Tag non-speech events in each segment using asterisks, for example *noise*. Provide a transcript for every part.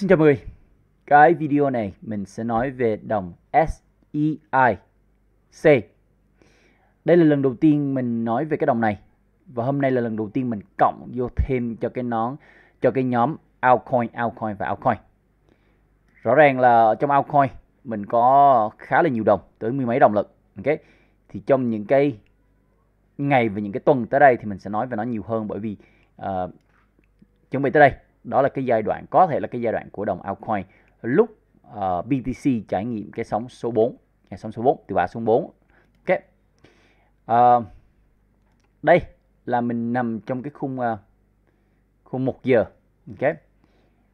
Xin chào mọi người. Cái video này mình sẽ nói về đồng SEIC. Đây là lần đầu tiên mình nói về cái đồng này và hôm nay là lần đầu tiên mình cộng vô thêm cho cái nón cho cái nhóm altcoin, altcoin và altcoin. Rõ ràng là trong altcoin mình có khá là nhiều đồng, tới mười mấy đồng lận, ok? Thì trong những cái ngày và những cái tuần tới đây thì mình sẽ nói về nó nhiều hơn bởi vì uh, chuẩn bị tới đây đó là cái giai đoạn có thể là cái giai đoạn của đồng altcoin lúc uh, ờ, BTC trải nghiệm cái sóng số 4 cái sóng số 4 từ bạ xuống 4 ok uh, đây là mình nằm trong cái khung uh, khung 1 giờ ok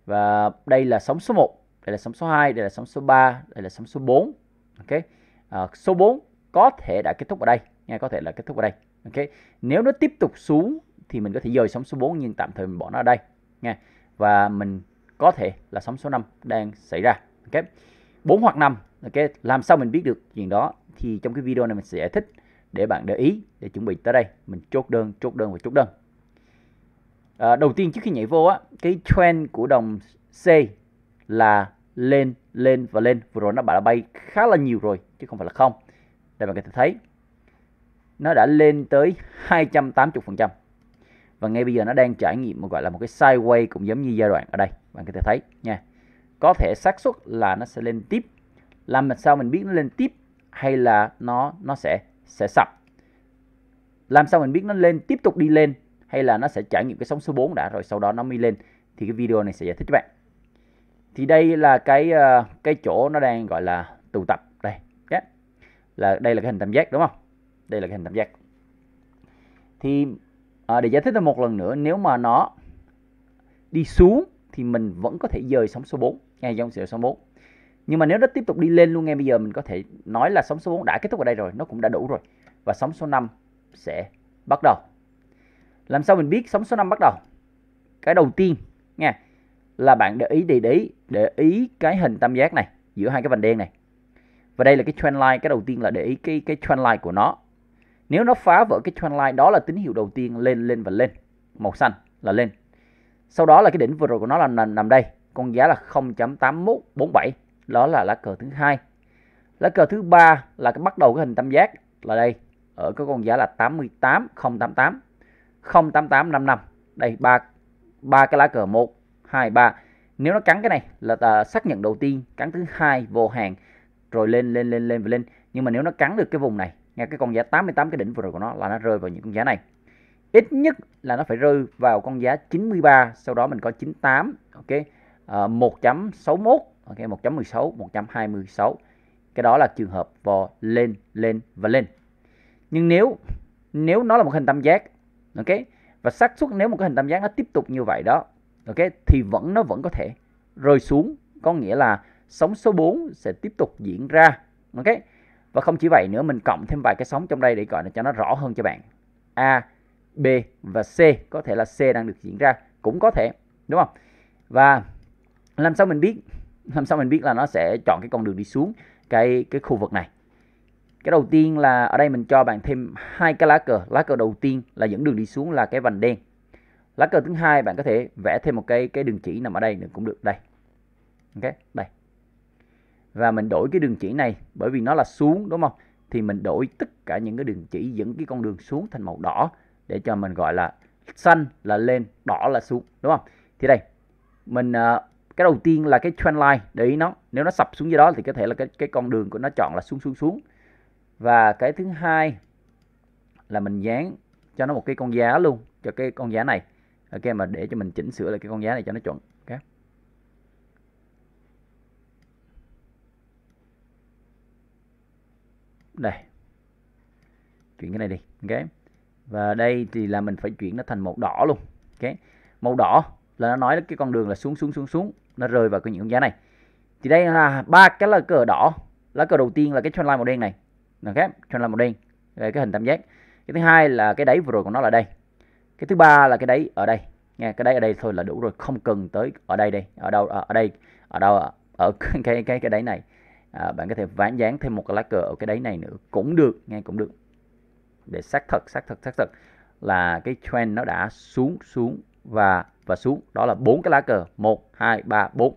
và đây là sóng số 1 đây là sóng số 2 đây là sóng số 3 đây là sóng số 4 ok uh, số 4 có thể đã kết thúc ở đây nha có thể là kết thúc ở đây ok nếu nó tiếp tục xuống thì mình có thể dời sóng số 4 nhưng tạm thời mình bỏ nó ở đây nha và mình có thể là sóng số 5 đang xảy ra. Ok. 4 hoặc 5. Ok, làm sao mình biết được chuyện đó thì trong cái video này mình sẽ giải thích để bạn để ý để chuẩn bị tới đây, mình chốt đơn, chốt đơn và chốt đơn. À, đầu tiên trước khi nhảy vô á, cái trend của đồng C là lên lên và lên vừa rồi nó đã bay khá là nhiều rồi chứ không phải là không đây bạn có thể thấy nó đã lên tới 280 phần trăm và ngay bây giờ nó đang trải nghiệm một gọi là một cái sideways cũng giống như giai đoạn ở đây bạn có thể thấy nha có thể xác suất là nó sẽ lên tiếp làm sao mình biết nó lên tiếp hay là nó nó sẽ sẽ sập làm sao mình biết nó lên tiếp tục đi lên hay là nó sẽ trải nghiệm cái sóng số 4 đã rồi sau đó nó mới lên thì cái video này sẽ giải thích cho bạn thì đây là cái ờ, cái chỗ nó đang gọi là tụ tập đây yeah. là đây là cái hình tam giác đúng không đây là cái hình tam giác thì à, để giải thích thêm một lần nữa nếu mà nó đi xuống thì mình vẫn có thể dời sóng số 4 ngay trong sóng số 4 nhưng mà nếu nó tiếp tục đi lên luôn ngay bây giờ mình có thể nói là sóng số 4 đã kết thúc ở đây rồi nó cũng đã đủ rồi và sóng số 5 sẽ bắt đầu làm sao mình biết sóng số 5 bắt đầu cái đầu tiên nha là bạn để ý để ý để ý cái hình tam giác này giữa hai cái vành đen này và đây là cái trend line cái đầu tiên là để ý cái cái trend line của nó nếu nó phá vỡ cái trendline đó là tín hiệu đầu tiên lên lên và lên. Màu xanh là lên. Sau đó là cái đỉnh vừa rồi của nó là nằm, nằm đây, con giá là 0.8147, đó là lá cờ thứ hai. Lá cờ thứ ba là cái bắt đầu cái hình tam giác là đây, ở cái con giá là 88088, 08855. Đây ba ba cái lá cờ 1 2 3. Nếu nó cắn cái này là à, xác nhận đầu tiên, cắn thứ hai vô hàng rồi lên lên lên lên và lên. Nhưng mà nếu nó cắn được cái vùng này nghe cái con giá 88 cái đỉnh vừa rồi của nó là nó rơi vào những con giá này ít nhất là nó phải rơi vào con giá 93 sau đó mình có 98 ok à, ờ, 1.61 ok 1.16 1.26, cái đó là trường hợp vò lên lên và lên nhưng nếu nếu nó là một hình tam giác ok và xác suất nếu một cái hình tam giác nó tiếp tục như vậy đó ok thì vẫn nó vẫn có thể rơi xuống có nghĩa là sóng số 4 sẽ tiếp tục diễn ra ok và không chỉ vậy nữa mình cộng thêm vài cái sóng trong đây để gọi là cho nó rõ hơn cho bạn. A, B và C, có thể là C đang được diễn ra cũng có thể, đúng không? Và làm sao mình biết? Làm sao mình biết là nó sẽ chọn cái con đường đi xuống cái cái khu vực này? Cái đầu tiên là ở đây mình cho bạn thêm hai cái lá cờ. Lá cờ đầu tiên là dẫn đường đi xuống là cái vành đen. Lá cờ thứ hai bạn có thể vẽ thêm một cái cái đường chỉ nằm ở đây nữa cũng được đây. Ok, đây và mình đổi cái đường chỉ này bởi vì nó là xuống đúng không thì mình đổi tất cả những cái đường chỉ dẫn cái con đường xuống thành màu đỏ để cho mình gọi là xanh là lên đỏ là xuống đúng không thì đây mình ờ, cái đầu tiên là cái trend line để ý nó nếu nó sập xuống dưới đó thì có thể là cái cái con đường của nó chọn là xuống xuống xuống và cái thứ hai là mình dán cho nó một cái con giá luôn cho cái con giá này ok mà để cho mình chỉnh sửa lại cái con giá này cho nó chuẩn đây chuyển cái này đi ok và đây thì là mình phải chuyển nó thành màu đỏ luôn ok màu đỏ là nó nói là cái con đường là xuống xuống xuống xuống nó rơi vào cái những con giá này thì đây là ba cái là cờ đỏ lá cờ đầu tiên là cái trend line màu đen này ok trend line màu đen đây cái hình tam giác cái thứ hai là cái đáy vừa rồi của nó là đây cái thứ ba là cái đáy ở đây nghe cái đáy ở đây thôi là đủ rồi không cần tới ở đây đây ở đâu ở đây ở đâu ở *laughs* cái cái cái đáy này à, bạn có thể ván dán thêm một cái lá cờ ở cái đáy này nữa cũng được nghe cũng được để xác thật xác thật xác thật là cái trend nó đã xuống xuống và và xuống đó là bốn cái lá cờ 1 2 3 4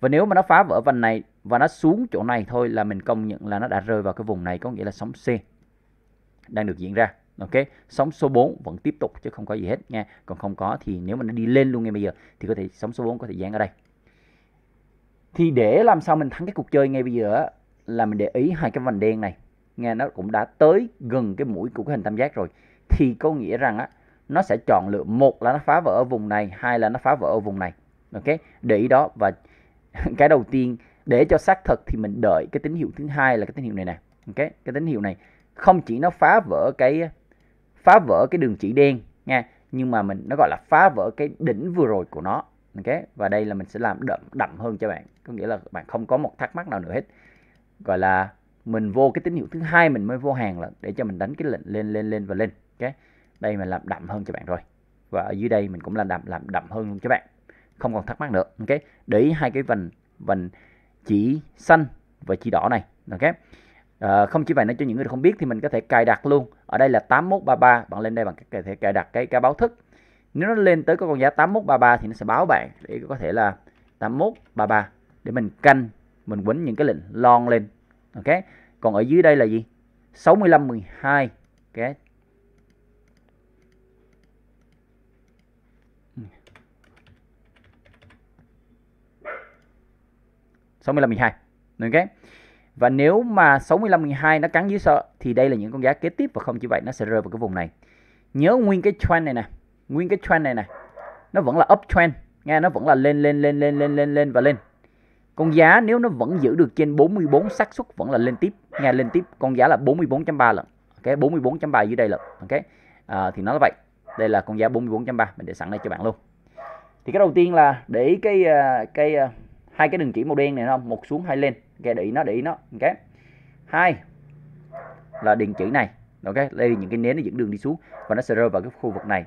và nếu mà nó phá vỡ vành này và nó xuống chỗ này thôi là mình công nhận là nó đã rơi vào cái vùng này có nghĩa là sóng C đang được diễn ra ok sóng số 4 vẫn tiếp tục chứ không có gì hết nha còn không có thì nếu mà nó đi lên luôn ngay bây giờ thì có thể sóng số 4 có thể dán ở đây thì để làm sao mình thắng cái cuộc chơi ngay bây giờ là mình để ý hai cái vành đen này nghe nó cũng đã tới gần cái mũi của cái hình tam giác rồi thì có nghĩa rằng á nó sẽ chọn lựa một là nó phá vỡ ở vùng này hai là nó phá vỡ ở vùng này ok để ý đó và *laughs* cái đầu tiên để cho xác thực thì mình đợi cái tín hiệu thứ hai là cái tín hiệu này nè ok cái tín hiệu này không chỉ nó phá vỡ cái phá vỡ cái đường chỉ đen nha nhưng mà mình nó gọi là phá vỡ cái đỉnh vừa rồi của nó ok và đây là mình sẽ làm đậm đậm hơn cho bạn có nghĩa là bạn không có một thắc mắc nào nữa hết gọi là mình vô cái tín hiệu thứ hai mình mới vô hàng là để cho mình đánh cái lệnh lên lên lên và lên ok đây mình làm đậm hơn cho bạn rồi và ở dưới đây mình cũng là đậm làm đậm hơn cho bạn không còn thắc mắc nữa ok để ý hai cái vành vành chỉ xanh và chỉ đỏ này ok à, không chỉ vậy nữa cho những người không biết thì mình có thể cài đặt luôn ở đây là 8133 bạn lên đây bạn có thể cài đặt cái cái báo thức nếu nó lên tới cái con giá 8133 thì nó sẽ báo bạn để có thể là 8133 để mình canh mình quấn những cái lệnh lon lên ok còn ở dưới đây là gì 6512 ok sáu mươi lăm mười hai và nếu mà sáu 65 12 nó cắn dưới sợ thì đây là những con giá kế tiếp và không chỉ vậy nó sẽ rơi vào cái vùng này. Nhớ nguyên cái trend này nè nguyên cái trend này này nó vẫn là uptrend nghe nó vẫn là lên lên lên lên lên lên lên và lên con giá nếu nó vẫn giữ được trên 44 xác suất vẫn là lên tiếp nghe lên tiếp con giá là 44.3 lần cái okay, 44.3 dưới đây lần ok à, thì nó là vậy đây là con giá 44.3 mình để sẵn đây cho bạn luôn thì cái đầu tiên là để ý cái à, cái à, hai cái đường chỉ màu đen này không một xuống hai lên nghe để ý nó để ý nó ok hai là đường chỉ này ok đây là những cái nến nó dẫn đường đi xuống và nó sẽ rơi vào cái khu vực này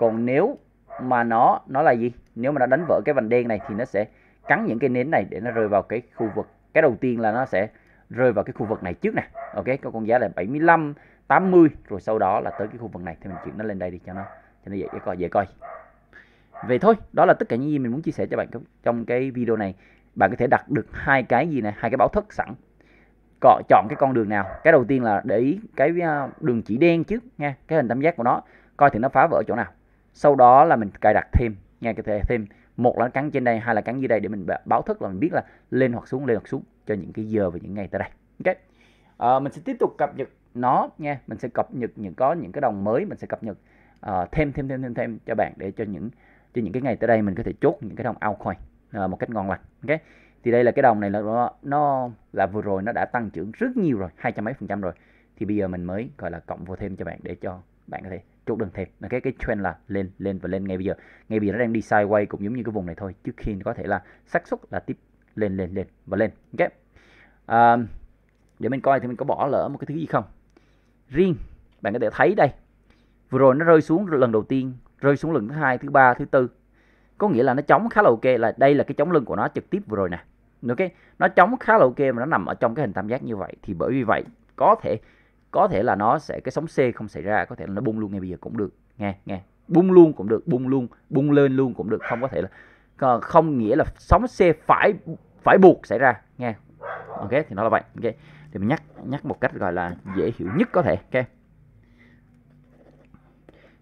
còn nếu mà nó nó là gì nếu mà nó đánh vỡ cái vành đen này thì nó sẽ cắn những cái nến này để nó rơi vào cái khu vực cái đầu tiên là nó sẽ rơi vào cái khu vực này trước nè ok có con giá là 75 80 rồi sau đó là tới cái khu vực này thì mình chuyển nó lên đây đi cho nó cho nó dễ, dễ coi dễ coi về thôi đó là tất cả những gì mình muốn chia sẻ cho bạn trong cái video này bạn có thể đặt được hai cái gì này hai cái báo thức sẵn Cọ, chọn cái con đường nào cái đầu tiên là để ý cái à, đường chỉ đen trước nha cái hình tam giác của nó coi thì nó phá vỡ chỗ nào sau đó là mình cài đặt thêm nghe cái thể thêm một là cắn trên đây hai là cắn dưới đây để mình báo thức là mình biết là lên hoặc xuống lên hoặc xuống cho những cái giờ và những ngày tới đây ok à, mình sẽ tiếp tục cập nhật nó nha mình sẽ cập nhật những có những cái đồng mới mình sẽ cập nhật uh, thêm thêm thêm thêm thêm cho bạn để cho những cho những cái ngày tới đây mình có thể chốt những cái đồng altcoin uh, một cách ngon lành ok thì đây là cái đồng này là nó, nó là vừa rồi nó đã tăng trưởng rất nhiều rồi hai trăm mấy phần trăm rồi thì bây giờ mình mới gọi là cộng vô thêm cho bạn để cho bạn có thể chốt đơn thêm là cái cái trend là lên lên và lên ngay bây giờ ngay bây giờ nó đang đi sideways cũng giống như cái vùng này thôi trước khi có thể là xác suất là tiếp lên lên lên và lên ok à, để mình coi thì mình có bỏ lỡ một cái thứ gì không riêng bạn có thể thấy đây vừa rồi nó rơi xuống lần đầu tiên rơi xuống lần thứ hai thứ ba thứ tư có nghĩa là nó chống khá là ok là đây là cái chống lưng của nó trực tiếp vừa rồi nè ok nó chống khá là ok mà nó nằm ở trong cái hình tam giác như vậy thì bởi vì vậy có thể có thể là nó sẽ cái sóng C không xảy ra có thể là nó bung luôn ngay bây giờ cũng được nghe nghe bung luôn cũng được bung luôn bung lên luôn cũng được không có thể là ờ, không nghĩa là sóng C phải phải buộc xảy ra nghe ok thì nó là vậy ok thì mình nhắc nhắc một cách gọi là dễ hiểu nhất có thể ok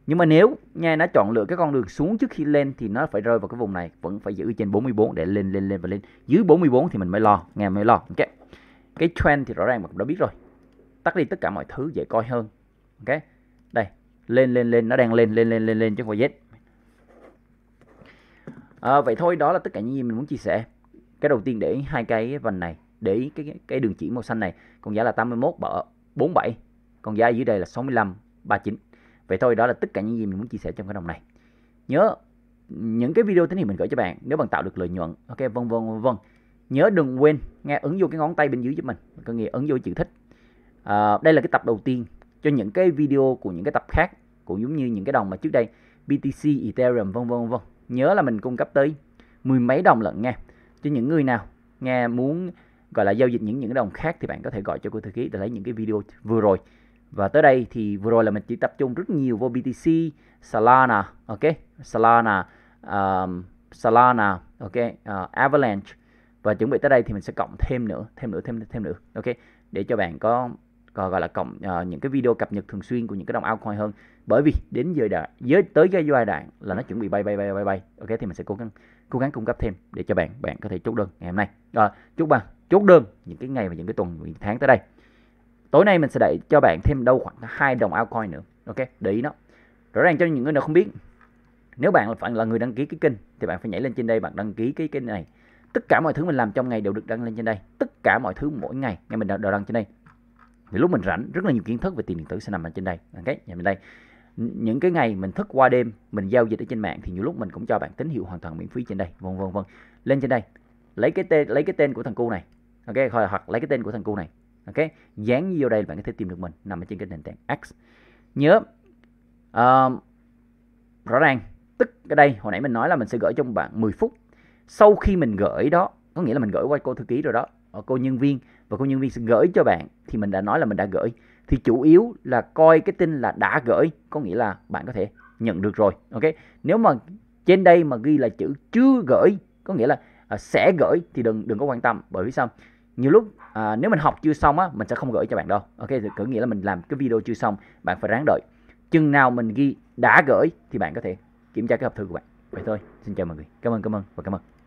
nhưng mà nếu nghe nó chọn lựa cái con đường xuống trước khi lên thì nó phải rơi vào cái vùng này vẫn phải giữ trên 44 để lên lên lên và lên dưới 44 thì mình mới lo nghe mới lo ok cái trend thì rõ ràng mà cũng đã biết rồi tắt đi tất cả mọi thứ dễ coi hơn ok đây lên lên lên nó đang lên lên lên lên lên chứ không phải z à, ờ, vậy thôi đó là tất cả những gì mình muốn chia sẻ cái đầu tiên để hai cái vành này để cái cái đường chỉ màu xanh này con giá là 81 bở 47 con giá ở dưới đây là 65 39 vậy thôi đó là tất cả những gì mình muốn chia sẻ trong cái đồng này nhớ những cái video thế này mình gửi cho bạn nếu bạn tạo được lợi nhuận ok vân vân vân nhớ đừng quên nghe ứng vô cái ngón tay bên dưới giúp mình có nghĩa ứng vô chữ thích à, đây là cái tập đầu tiên cho những cái video của những cái tập khác cũng giống như những cái đồng mà trước đây BTC, Ethereum vân vân vân nhớ là mình cung cấp tới mười mấy đồng lận nha cho những người nào nghe muốn gọi là giao dịch những những đồng khác thì bạn có thể gọi cho cô thư ký để lấy những cái video vừa rồi và tới đây thì vừa rồi là mình chỉ tập trung rất nhiều vô BTC, Solana, ok, Solana, um, Solana, ok, uh, Avalanche và chuẩn bị tới đây thì mình sẽ cộng thêm nữa, thêm nữa, thêm thêm nữa, ok, để cho bạn có gọi là cộng uh, những cái video cập nhật thường xuyên của những cái đồng altcoin hơn bởi vì đến giờ đã giới tới cái giai đoạn là nó chuẩn bị bay bay bay bay bay ok thì mình sẽ cố gắng cố gắng cung cấp thêm để cho bạn bạn có thể chốt đơn ngày hôm nay rồi chúc bạn chốt đơn những cái ngày và những cái tuần những tháng tới đây tối nay mình sẽ đẩy cho bạn thêm đâu khoảng hai đồng altcoin nữa ok để ý nó rõ ràng cho những người nào không biết nếu bạn phải là người đăng ký cái kênh thì bạn phải nhảy lên trên đây bạn đăng ký cái kênh này tất cả mọi thứ mình làm trong ngày đều được đăng lên trên đây tất cả mọi thứ mỗi ngày ngày mình đều đăng trên đây thì lúc mình rảnh rất là nhiều kiến thức về tiền điện tử sẽ nằm ở trên đây ok nằm trên đây những cái ngày mình thức qua đêm mình giao dịch ở trên mạng thì nhiều lúc mình cũng cho bạn tín hiệu hoàn toàn miễn phí trên đây vân vân vân lên trên đây lấy cái tên lấy cái tên của thằng cu này ok hoặc lấy cái tên của thằng cu này ok dán vô đây bạn có thể tìm được mình nằm ở trên cái nền tảng X nhớ uh, rõ ràng tức ở đây hồi nãy mình nói là mình sẽ gửi cho bạn 10 phút sau khi mình gửi đó có nghĩa là mình gửi qua cô thư ký rồi đó ờ, cô nhân viên và công nhân viên sẽ gửi cho bạn thì mình đã nói là mình đã gửi thì chủ yếu là coi cái tin là đã gửi có nghĩa là bạn có thể nhận được rồi ok nếu mà trên đây mà ghi là chữ chưa gửi có nghĩa là à, sẽ gửi thì đừng đừng có quan tâm bởi vì sao nhiều lúc à, nếu mình học chưa xong á mình sẽ không gửi cho bạn đâu ok thì có nghĩa là mình làm cái video chưa xong bạn phải ráng đợi chừng nào mình ghi đã gửi thì bạn có thể kiểm tra cái hộp thư của bạn vậy thôi xin chào mọi người cảm ơn cảm ơn và cảm ơn